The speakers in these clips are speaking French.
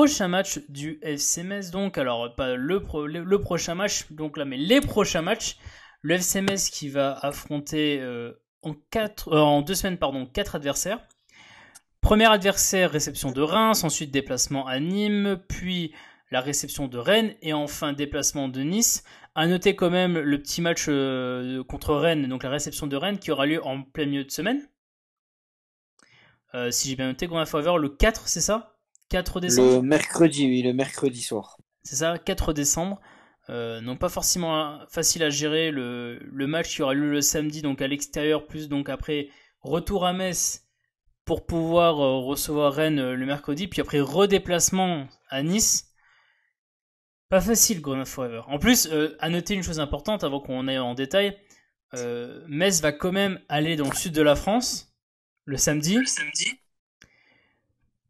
prochain match du FCMS, donc, alors pas le, le, prochain match, donc là, mais les prochains matchs, le FCMS qui va affronter euh, en, quatre, euh, en deux semaines pardon, quatre adversaires. Premier adversaire, réception de Reims, ensuite déplacement à Nîmes, puis la réception de Rennes et enfin déplacement de Nice. À noter quand même le petit match euh, contre Rennes, donc la réception de Rennes qui aura lieu en plein milieu de semaine. si j'ai bien noté, Grand Faveur, le 4, c'est ça 4 décembre. Le mercredi, oui, le mercredi soir. C'est ça, 4 décembre. Euh, non pas forcément hein, facile à gérer le, le, match qui aura lieu le samedi donc à l'extérieur plus donc après retour à Metz pour pouvoir euh, recevoir Rennes euh, le mercredi puis après redéplacement à Nice pas facile Grenoble Forever en plus euh, à noter une chose importante avant qu'on aille en détail Metz va quand même aller dans le sud de la France le samedi, le samedi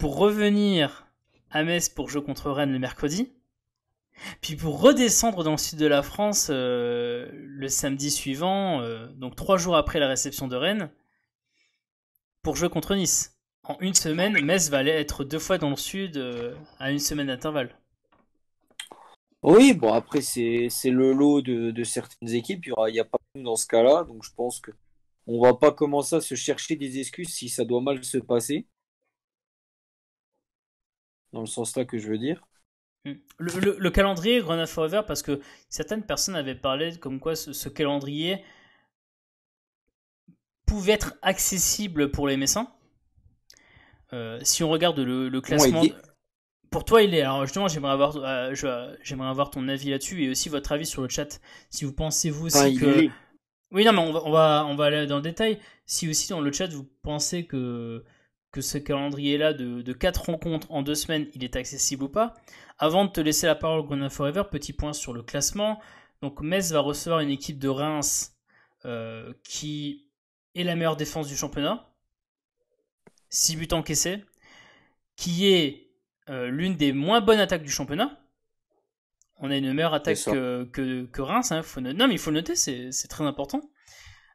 pour revenir à Metz pour jouer contre Rennes le mercredi, puis pour redescendre dans le sud de la France euh, le samedi suivant, euh, donc trois jours après la réception de Rennes, pour jouer contre Nice. En une semaine, Metz va aller être deux fois dans le sud euh, à une semaine d'intervalle. Oui, bon après c'est le lot de, certaines équipes, il n'y a, pas pas dans ce cas-là, donc je pense que on va pas commencer à se chercher des excuses si ça doit mal se passer dans le sens là que je veux dire. Mm. Le, le, le calendrier Grenade Forever, parce que certaines personnes avaient parlé comme quoi ce, calendrier pouvait être accessible pour les Messins. Euh, si on regarde le, le classement. pour toi, il est. Alors justement, j'aimerais avoir, euh, j'aimerais avoir ton avis là-dessus et aussi votre avis sur le chat. Si vous pensez vous aussi que. Oui, non, mais on on va, on va aller dans le détail. Si aussi dans le chat vous pensez que que ce calendrier-là de, 4 rencontres en 2 semaines, il est accessible ou pas. Avant de te laisser la parole, Grenin Forever, petit point sur le classement. Donc Metz va recevoir une équipe de Reims euh, qui est la meilleure défense du championnat. 6 buts encaissés. Qui est euh, l'une des moins bonnes attaques du championnat. On a une meilleure attaque que, Reims. Hein, non, mais il faut le noter, c'est très important.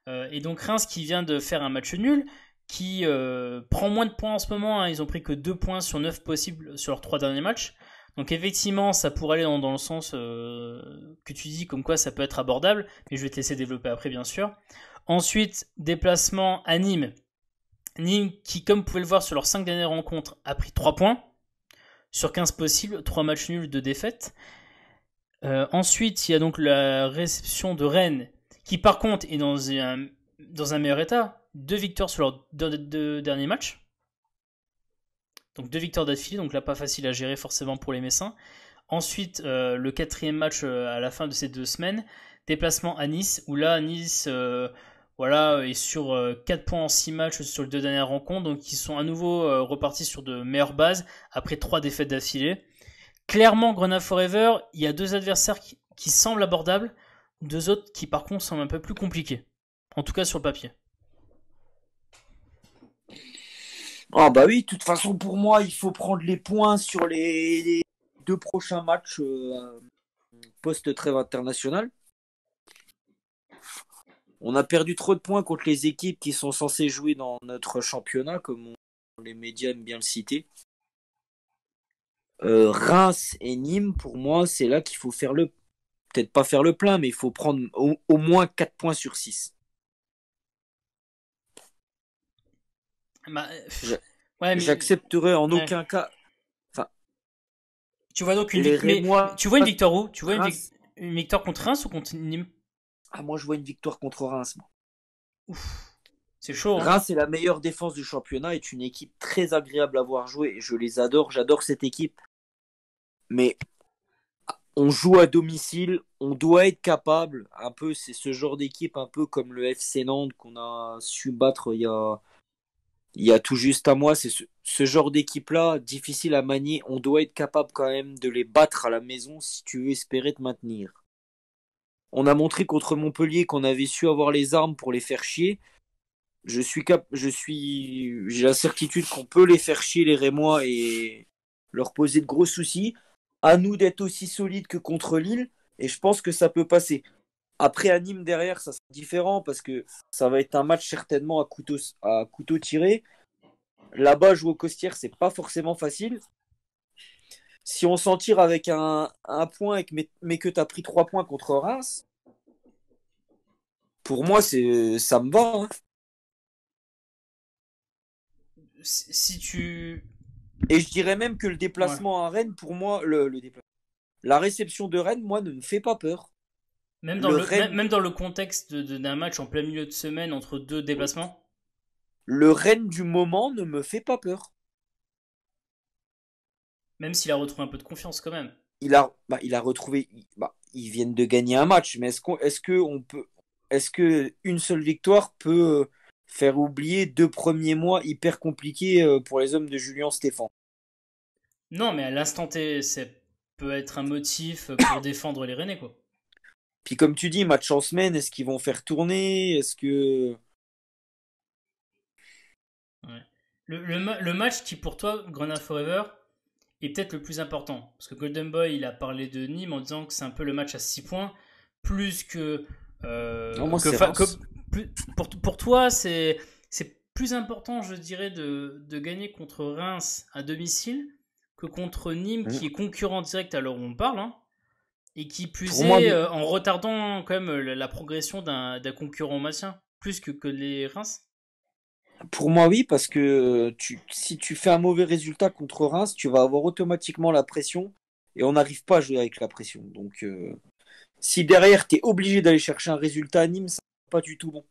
Euh, et donc Reims qui vient de faire un match nul qui euh, prend moins de points en ce moment. Hein. Ils ont pris que 2 points sur 9 possibles sur leurs 3 derniers matchs. Donc effectivement, ça pourrait aller dans, le sens euh, que tu dis, comme quoi ça peut être abordable, mais je vais te laisser développer après, bien sûr. Ensuite, déplacement à Nîmes. Nîmes qui, comme vous pouvez le voir sur leurs 5 dernières rencontres, a pris 3 points sur 15 possibles, 3 matchs nuls, de défaite euh, ensuite, il y a donc la réception de Rennes, qui par contre est dans dans un meilleur état, deux victoires sur leurs deux, derniers matchs. Donc deux victoires d'affilée, donc là pas facile à gérer forcément pour les Messins. Ensuite, euh, le quatrième match euh, à la fin de ces deux semaines, déplacement à Nice, où là Nice euh, voilà, est sur 4 points en 6 matchs sur les deux dernières rencontres, donc ils sont à nouveau repartis sur de meilleures bases après trois défaites d'affilée. Clairement, Grenade Forever, il y a deux adversaires qui, qui semblent abordables, deux autres qui par contre semblent un peu plus compliqués, en tout cas sur le papier. Ah bah oui, de toute façon pour moi, il faut prendre les points sur les, deux prochains matchs euh, post-trêve international. On a perdu trop de points contre les équipes qui sont censées jouer dans notre championnat, comme les médias aiment bien le citer. Euh, Reims et Nîmes, pour moi, c'est là qu'il faut faire le... Peut-être pas faire le plein, mais il faut prendre au, au moins 4 points sur 6. Bah, j'accepterai en aucun cas. tu vois donc une, tu vois une victoire où Tu vois une, victoire contre Reims ou contre Nîmes Ah, moi je vois une victoire contre Reims. C'est chaud. Hein. Reims est la meilleure défense du championnat, est une équipe très agréable à voir jouer. Je les adore, j'adore cette équipe. Mais on joue à domicile, on doit être capable. Un peu, c'est ce genre d'équipe, un peu comme le FC Nantes qu'on a su battre il y a, il y a tout juste à moi. C'est ce, genre d'équipe-là, difficile à manier. On doit être capable quand même de les battre à la maison si tu veux espérer te maintenir. On a montré contre Montpellier qu'on avait su avoir les armes pour les faire chier. Je suis je suis, j'ai la certitude qu'on peut les faire chier les Rémois et leur poser de gros soucis. À nous d'être aussi solides que contre Lille et je pense que ça peut passer. Après, à Nîmes, derrière, ça sera différent parce que ça va être un match certainement à couteau, à couteau tiré. Là-bas, jouer au costières, c'est pas forcément facile. Si on s'en tire avec un, un point, mais, que tu as pris trois points contre Reims, pour moi, c'est ça me va. Hein. Si, tu. Et je dirais même que le déplacement à Rennes, pour moi, le, le La réception de Rennes, moi, ne me fait pas peur. Même dans le, contexte d'un match en plein milieu de semaine entre deux déplacements Le Rennes du moment ne me fait pas peur. Même s'il a retrouvé un peu de confiance quand même. Il a, bah, il a retrouvé. Bah, ils viennent de gagner un match, mais est-ce qu'on, est-ce peut, est-ce que seule victoire peut faire oublier deux premiers mois hyper compliqués euh, pour les hommes de Julien Stéphane Non, mais à l'instant T, ça peut être un motif pour défendre les Rennais, quoi. Puis comme tu dis, match en semaine, est-ce qu'ils vont faire tourner Est-ce que... Le, le, match qui pour toi, Grenade Forever, est peut-être le plus important. Parce que Golden Boy, il a parlé de Nîmes en disant que c'est un peu le match à 6 points, plus que... Euh, pour, pour, toi, c'est plus important, je dirais, de, de, gagner contre Reims à domicile que contre Nîmes, mmh. qui est concurrent direct à l'heure où on parle. Hein. Et qui plus euh, est, en retardant quand même euh, la, progression d'un concurrent macien plus que, que les Reims Pour moi, oui, parce que euh, tu, si tu fais un mauvais résultat contre Reims, tu vas avoir automatiquement la pression et on n'arrive pas à jouer avec la pression. Donc, si derrière tu es obligé d'aller chercher un résultat à Nîmes, c'est pas du tout bon.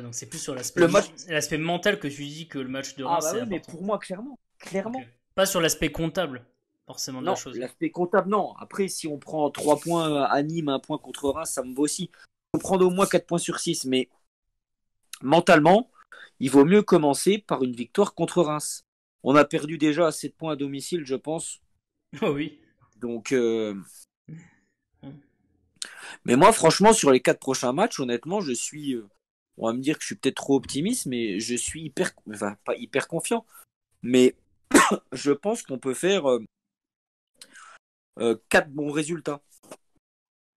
donc c'est plus sur l'aspect mental que tu dis que le match de ah Reims. Ah, mais pour moi, clairement. clairement. Pas sur l'aspect comptable forcément la chose. L'aspect comptable, non. Après, si on prend 3 points à Nîmes, 1 point contre Reims, ça me vaut aussi. faut prendre au moins 4 points sur 6, mais mentalement, il vaut mieux commencer par une victoire contre Reims. On a perdu déjà 7 points à domicile, je pense. Oh oui. Donc. Euh, hein. Mais moi, franchement, sur les 4 prochains matchs, honnêtement, je suis. Euh, on va me dire que je suis peut-être trop optimiste, mais je suis hyper. Enfin, pas hyper confiant. Mais je pense qu'on peut faire euh, euh, quatre 4 bons résultats.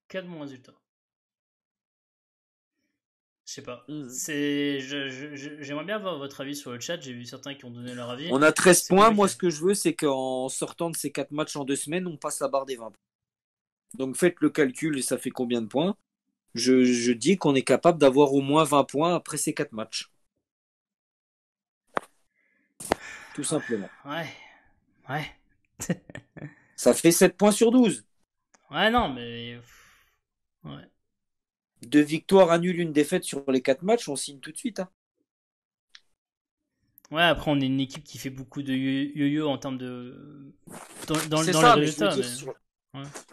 4 bons résultats. Je sais pas. Hmm. C'est, j'aimerais bien avoir votre avis sur le chat. J'ai vu certains qui ont donné leur avis. On a 13 points. Moi, ce que je veux, c'est qu'en sortant de ces 4 matchs en 2 semaines, on passe la barre des 20 points. Donc faites le calcul et ça fait combien de points. Je, je dis qu'on est capable d'avoir au moins 20 points après ces 4 matchs. Tout simplement. Ouais. Ouais. Ça fait 7 points sur 12. Ouais, non, mais. Ouais. Deux victoires, annulent une défaite sur les 4 matchs, on signe tout de suite. Hein. Ouais, après, on est une équipe qui fait beaucoup de yo-yo en termes de. Dans, les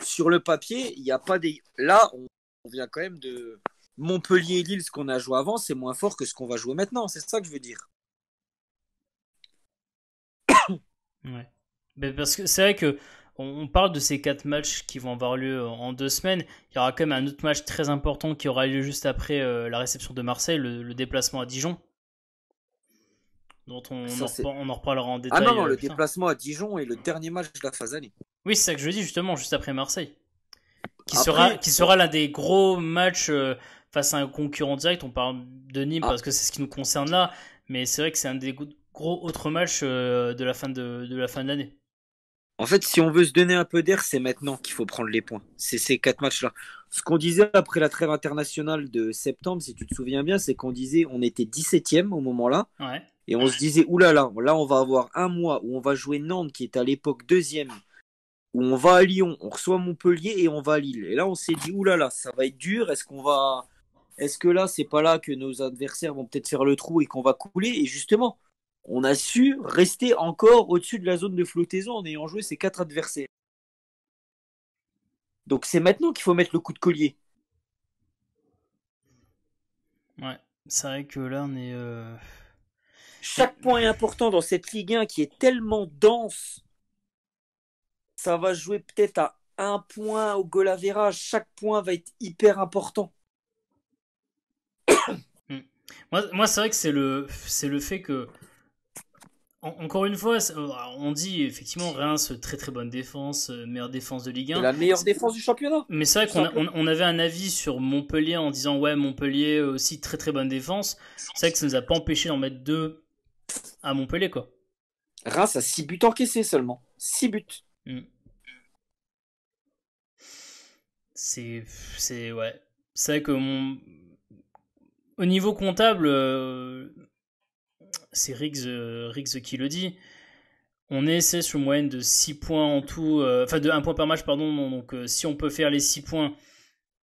Sur... le papier, il n'y a pas des. Là, on, vient quand même de. Montpellier et Lille, ce qu'on a joué avant, c'est moins fort que ce qu'on va jouer maintenant. C'est ça que je veux dire. Ouais. Mais ben, parce que c'est vrai que on, parle de ces quatre matchs qui vont avoir lieu euh, en deux semaines. Il y aura quand même un autre match très important qui aura lieu juste après euh, la réception de Marseille, le, déplacement à Dijon. Dont on, en, reparlera en détail. Ah non, euh, le déplacement à Dijon est le dernier match de la phase année. Oui, c'est ça que je dis justement, juste après Marseille. Qui sera, qui sera l'un des gros matchs face à un concurrent direct. On parle de Nîmes ah. parce que c'est ce qui nous concerne là. Mais c'est vrai que c'est un des gros autres matchs de la fin de la fin de l'année. En fait, si on veut se donner un peu d'air, c'est maintenant qu'il faut prendre les points. C'est ces quatre matchs-là. Ce qu'on disait après la trêve internationale de septembre, si tu te souviens bien, c'est qu'on disait on était 17e au moment-là. Et on se disait, oulala, là on va avoir un mois où on va jouer Nantes qui est à l'époque deuxième, où on va à Lyon, on reçoit Montpellier et on va à Lille. Et là on s'est dit, oulala, ça va être dur, est-ce qu'on va... Est-ce que là, c'est pas là que nos adversaires vont peut-être faire le trou et qu'on va couler Et justement, on a su rester encore au-dessus de la zone de flottaison en ayant joué ses quatre adversaires. Donc c'est maintenant qu'il faut mettre le coup de collier. Ouais, c'est vrai que là on est. Euh, Chaque point est important dans cette Ligue 1 qui est tellement dense. Ça va jouer peut-être à un point au Golavera. Chaque point va être hyper important. Hmm. Moi, moi c'est vrai que c'est le, c'est le fait que encore une fois, euh, on dit effectivement Reims, très très bonne défense, euh, meilleure défense de Ligue 1. la meilleure défense du championnat. Mais c'est vrai qu'on on avait un avis sur Montpellier en disant ouais, Montpellier euh, aussi très très bonne défense. C'est vrai que ça nous a pas empêché d'en mettre deux à Montpellier quoi. Reims a 6 buts encaissés seulement. 6 buts. Hmm. C'est. C'est. Ouais. C'est vrai que mon. Au niveau comptable c'est euh, Riggs, qui le dit. On essaie sur une moyenne de 6 points en tout, euh, enfin de 1 point par match, pardon. Donc euh, si on peut faire les 6 points,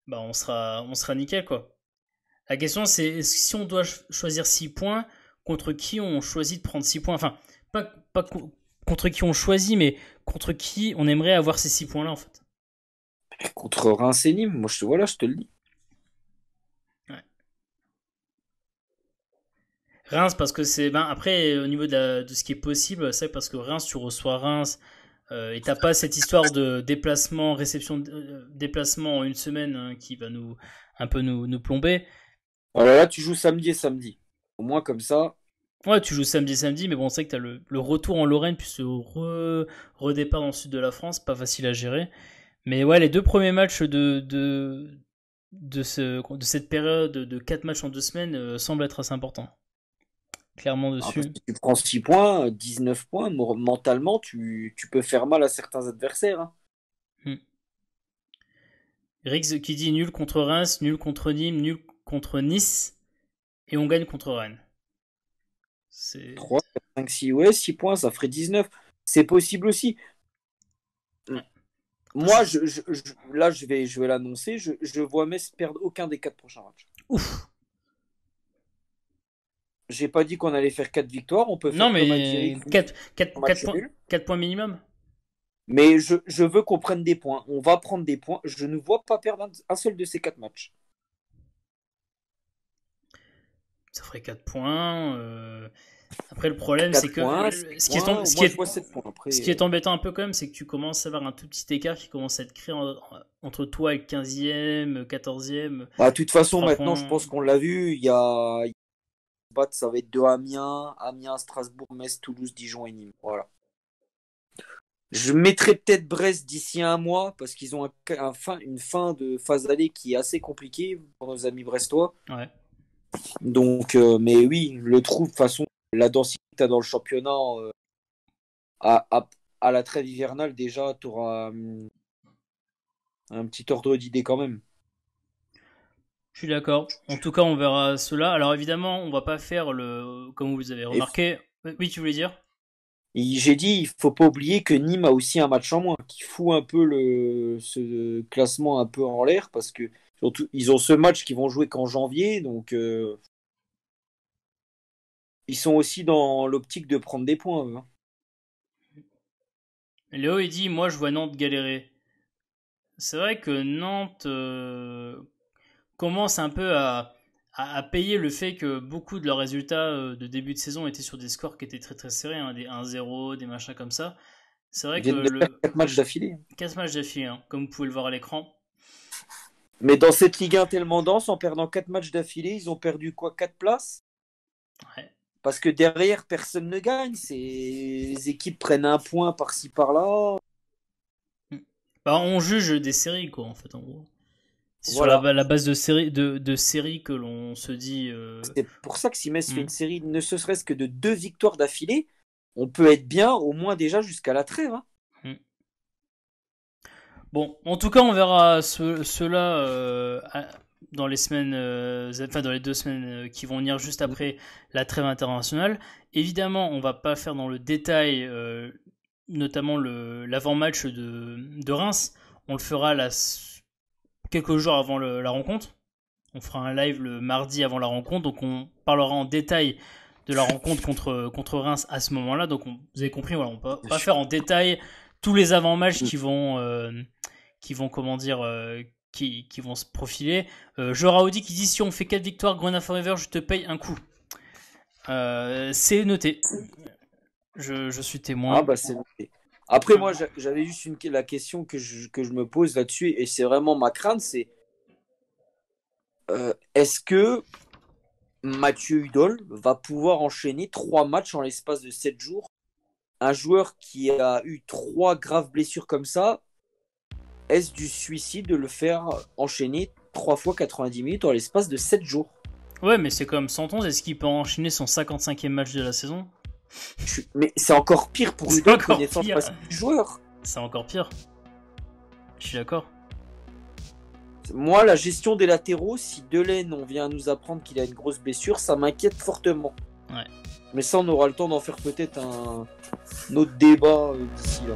bah, on, sera, on sera nickel quoi. La question c'est si on doit choisir 6 points, contre qui on choisit de prendre 6 points Enfin, pas, contre qui on choisit, mais contre qui on aimerait avoir ces 6 points là en fait. Contre Reims et moi je te, voilà, je te le dis. Reims, parce que c'est. Ben, après, au niveau de, ce qui est possible, c'est parce que Reims, tu reçois Reims. Euh, et t'as pas cette histoire de déplacement, réception, euh, déplacement en une semaine hein, qui va nous un peu nous, plomber. Voilà, oh là tu joues samedi et samedi. Au moins comme ça. Ouais, tu joues samedi samedi, mais bon, c'est vrai que t'as le, le retour en Lorraine puis ce redépart dans le sud de la France, pas facile à gérer. Mais ouais, les deux premiers matchs de de, ce, de cette période de quatre matchs en deux semaines euh, semblent être assez importants clairement ah, dessus. tu prends 6 points, 19 euh, points, mentalement, tu, tu peux faire mal à certains adversaires. Hein. Hmm. Rix qui dit nul contre Reims, nul contre Nîmes, nul contre Nice, et on gagne contre Rennes. 3, 5, 6, ouais, 6 points, ça ferait 19. C'est possible aussi. Hmm. Moi, je, je, là, je vais, l'annoncer, je, je vois Metz perdre aucun des 4 prochains matchs. Ouf j'ai pas dit qu'on allait faire 4 victoires. On peut faire non, mais 4, points, minimum. Mais je, veux qu'on prenne des points. On va prendre des points. Je ne vois pas perdre un seul de ces 4 matchs. Ça ferait 4 points. Euh. Après, le problème, c'est que ce, qui est, euh. embêtant un peu quand même, c'est que tu commences à avoir un tout petit écart qui commence à être créé entre toi et 15e, 14e. Bah, de toute façon, maintenant, je pense qu'on l'a vu, il y a, ça va être de Amiens, Amiens, Strasbourg, Metz, Toulouse, Dijon et Nîmes. Voilà. Je mettrai peut-être Brest d'ici un mois parce qu'ils ont une fin de phase d'aller qui est assez compliquée pour nos amis brestois. Ouais. Donc, euh, mais oui, le trou, de toute façon, la densité que as dans le championnat euh, à, la trêve hivernale, déjà, tu auras hum, un petit ordre d'idée quand même. Je suis d'accord. En tout cas, on verra cela. Alors évidemment, on va pas faire le, comme vous avez remarqué. Oui, tu voulais dire j'ai dit, il faut pas oublier que Nîmes a aussi un match en moins, qui fout un peu le, ce classement un peu en l'air, parce que surtout, ils ont ce match qu'ils vont jouer qu'en janvier, donc euh, ils sont aussi dans l'optique de prendre des points. Hein. Léo, il dit, moi je vois Nantes galérer. C'est vrai que Nantes, euh, commencent un peu à, à, payer le fait que beaucoup de leurs résultats euh, de début de saison étaient sur des scores qui étaient très très serrés, hein, des 1-0, des machins comme ça. C'est vrai que. Le... 4 matchs d'affilée. 4 hein. matchs d'affilée, hein, comme vous pouvez le voir à l'écran. Mais dans cette Ligue 1 tellement dense, en perdant 4 matchs d'affilée, ils ont perdu quoi 4 places Ouais. Parce que derrière, personne ne gagne. ces équipes prennent un point par-ci par-là. Hmm. Bah, on juge des séries, quoi, en fait, en gros. Voilà. Sur la, base de série de, de série que l'on se dit. Euh, C'est pour ça que si Metz fait hmm. une série, ne ce serait-ce que de deux victoires d'affilée, on peut être bien, au moins déjà jusqu'à la trêve. Hein. Hmm. Bon, en tout cas, on verra cela euh, dans les semaines, euh, enfin dans les deux semaines qui vont venir juste après la trêve internationale. Évidemment, on va pas faire dans le détail, notamment l'avant-match de, de Reims. On le fera la quelques jours avant la rencontre. On fera un live le mardi avant la rencontre, donc on parlera en détail de la rencontre contre, contre Reims à ce moment-là. Donc on, vous avez compris, voilà, on va pas faire en détail tous les avant-matchs mm. qui vont, euh, qui vont comment dire, euh, qui, qui, vont se profiler. Euh, qui dit si on fait 4 victoires, Grenade Forever, je te paye un coup. Euh, c'est noté. Je, je, suis témoin. Ah bah c'est noté. Après, moi, j'avais juste la question que je, que je me pose là-dessus, et c'est vraiment ma crainte, c'est euh, est-ce que Mathieu Hudol va pouvoir enchaîner trois matchs en l'espace de sept jours Un joueur qui a eu trois graves blessures comme ça, est-ce du suicide de le faire enchaîner trois fois 90 minutes en l'espace de sept jours Ouais, mais c'est comme 111, est-ce qu'il peut enchaîner son 55e match de la saison mais c'est encore pire pour une connaissance joueur. C'est encore pire. Je suis d'accord. Moi, la gestion des latéraux, si Delaine, on vient nous apprendre qu'il a une grosse blessure, ça m'inquiète fortement. Mais ça, on aura le temps d'en faire peut-être un... un autre débat euh, d'ici là.